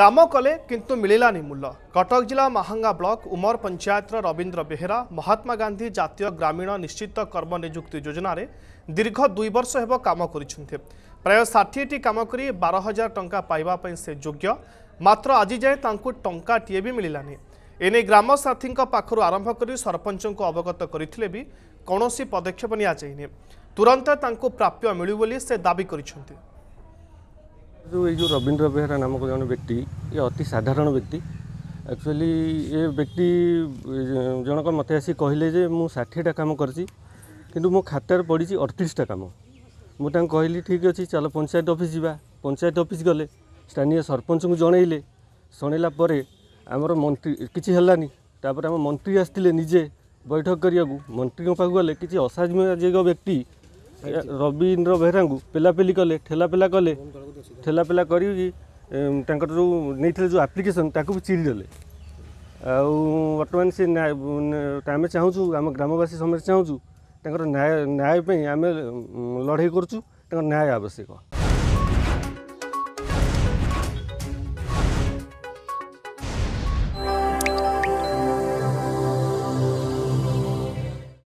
କାମ କଲେ କିନ୍ତୁ ମିଳିଲାନି ମୂଲ କଟକ ଜିଲ୍ଲା ମାହାଙ୍ଗା ବ୍ଲକ ଉମର ପଞ୍ଚାୟତର ରବୀନ୍ଦ୍ର ବେହେରା ମହାତ୍ମା ଗାନ୍ଧୀ ଜାତୀୟ ଗ୍ରାମୀଣ ନିଶ୍ଚିତ କର୍ମନିଯୁକ୍ତି ଯୋଜନାରେ ଦୀର୍ଘ ଦୁଇ ବର୍ଷ ହେବ କାମ କରିଛନ୍ତି ପ୍ରାୟ ଷାଠିଏଟି କାମ କରି ବାର ହଜାର ଟଙ୍କା ପାଇବା ପାଇଁ ସେ ଯୋଗ୍ୟ ମାତ୍ର ଆଜି ଯାଏଁ ତାଙ୍କୁ ଟଙ୍କାଟିଏ ବି ମିଳିଲାନି ଏନେଇ ଗ୍ରାମସାଥୀଙ୍କ ପାଖରୁ ଆରମ୍ଭ କରି ସରପଞ୍ଚଙ୍କୁ ଅବଗତ କରିଥିଲେ ବି କୌଣସି ପଦକ୍ଷେପ ନିଆଯାଇନି ତୁରନ୍ତ ତାଙ୍କୁ ପ୍ରାପ୍ୟ ମିଳୁ ବୋଲି ସେ ଦାବି କରିଛନ୍ତି ଯେଉଁ ଏଇ ଯେଉଁ ରବୀନ୍ଦ୍ର ବେହେରା ନାମକ ଜଣେ ବ୍ୟକ୍ତି ଇଏ ଅତି ସାଧାରଣ ବ୍ୟକ୍ତି ଆକ୍ଚୁଆଲି ଏ ବ୍ୟକ୍ତି ଜଣକ ମୋତେ ଆସି କହିଲେ ଯେ ମୁଁ ଷାଠିଏଟା କାମ କରିଛି କିନ୍ତୁ ମୋ ଖାତାରେ ପଡ଼ିଛି ଅଠତିରିଶଟା କାମ ମୁଁ ତାଙ୍କୁ କହିଲି ଠିକ୍ ଅଛି ଚାଲ ପଞ୍ଚାୟତ ଅଫିସ୍ ଯିବା ପଞ୍ଚାୟତ ଅଫିସ୍ ଗଲେ ସ୍ଥାନୀୟ ସରପଞ୍ଚଙ୍କୁ ଜଣେଇଲେ ଶୁଣିଲା ପରେ ଆମର ମନ୍ତ୍ରୀ କିଛି ହେଲାନି ତା'ପରେ ଆମ ମନ୍ତ୍ରୀ ଆସିଥିଲେ ନିଜେ ବୈଠକ କରିବାକୁ ମନ୍ତ୍ରୀଙ୍କ ପାଖକୁ ଗଲେ କିଛି ଅସାଧ୍ୟ ବ୍ୟକ୍ତି ରବି ଇନ୍ଦ୍ର ବେହେରାଙ୍କୁ ପେଲାପେଲି କଲେ ଠେଲାପେଲା କଲେ ଠେଲାପେଲା କରିକି ତାଙ୍କର ଯେଉଁ ନେଇଥିଲେ ଯେଉଁ ଆପ୍ଲିକେସନ୍ ତାକୁ ବି ଚିରିଦେଲେ ଆଉ ବର୍ତ୍ତମାନ ସେ ଆମେ ଚାହୁଁଛୁ ଆମ ଗ୍ରାମବାସୀ ସମସ୍ତେ ଚାହୁଁଛୁ ତାଙ୍କର ନ୍ୟାୟ ନ୍ୟାୟ ପାଇଁ ଆମେ ଲଢ଼େଇ କରୁଛୁ ତାଙ୍କର ନ୍ୟାୟ ଆବଶ୍ୟକ